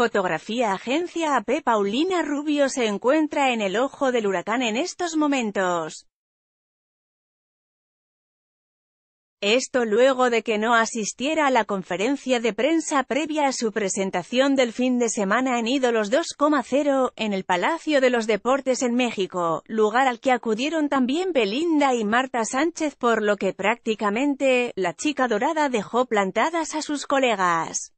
Fotografía Agencia AP Paulina Rubio se encuentra en el ojo del huracán en estos momentos. Esto luego de que no asistiera a la conferencia de prensa previa a su presentación del fin de semana en Ídolos 2,0, en el Palacio de los Deportes en México, lugar al que acudieron también Belinda y Marta Sánchez por lo que prácticamente, la chica dorada dejó plantadas a sus colegas.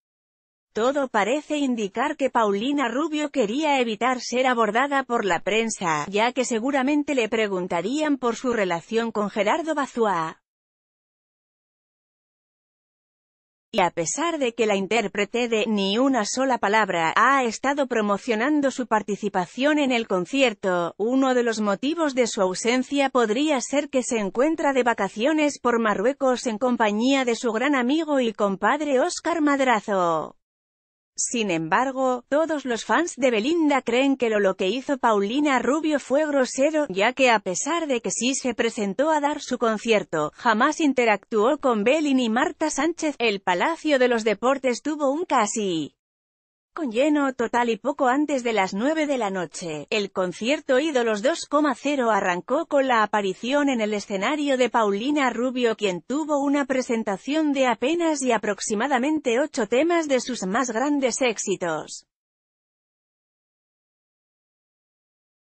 Todo parece indicar que Paulina Rubio quería evitar ser abordada por la prensa, ya que seguramente le preguntarían por su relación con Gerardo Bazúa. Y a pesar de que la intérprete de Ni una sola palabra ha estado promocionando su participación en el concierto, uno de los motivos de su ausencia podría ser que se encuentra de vacaciones por Marruecos en compañía de su gran amigo y compadre Óscar Madrazo. Sin embargo, todos los fans de Belinda creen que lo, lo que hizo Paulina Rubio fue grosero, ya que a pesar de que sí se presentó a dar su concierto, jamás interactuó con Belin y Marta Sánchez. El Palacio de los Deportes tuvo un casi con lleno total y poco antes de las 9 de la noche, el concierto Ídolos 2,0 arrancó con la aparición en el escenario de Paulina Rubio quien tuvo una presentación de apenas y aproximadamente ocho temas de sus más grandes éxitos.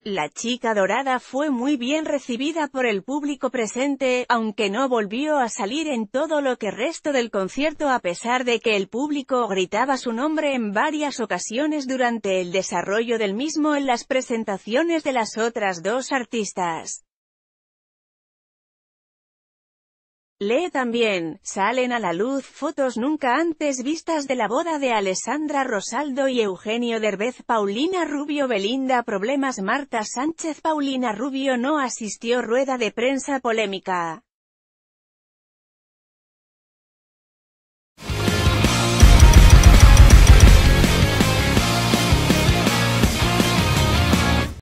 La chica dorada fue muy bien recibida por el público presente, aunque no volvió a salir en todo lo que resto del concierto a pesar de que el público gritaba su nombre en varias ocasiones durante el desarrollo del mismo en las presentaciones de las otras dos artistas. Lee también, salen a la luz fotos nunca antes vistas de la boda de Alessandra Rosaldo y Eugenio Derbez Paulina Rubio Belinda Problemas Marta Sánchez Paulina Rubio no asistió rueda de prensa polémica.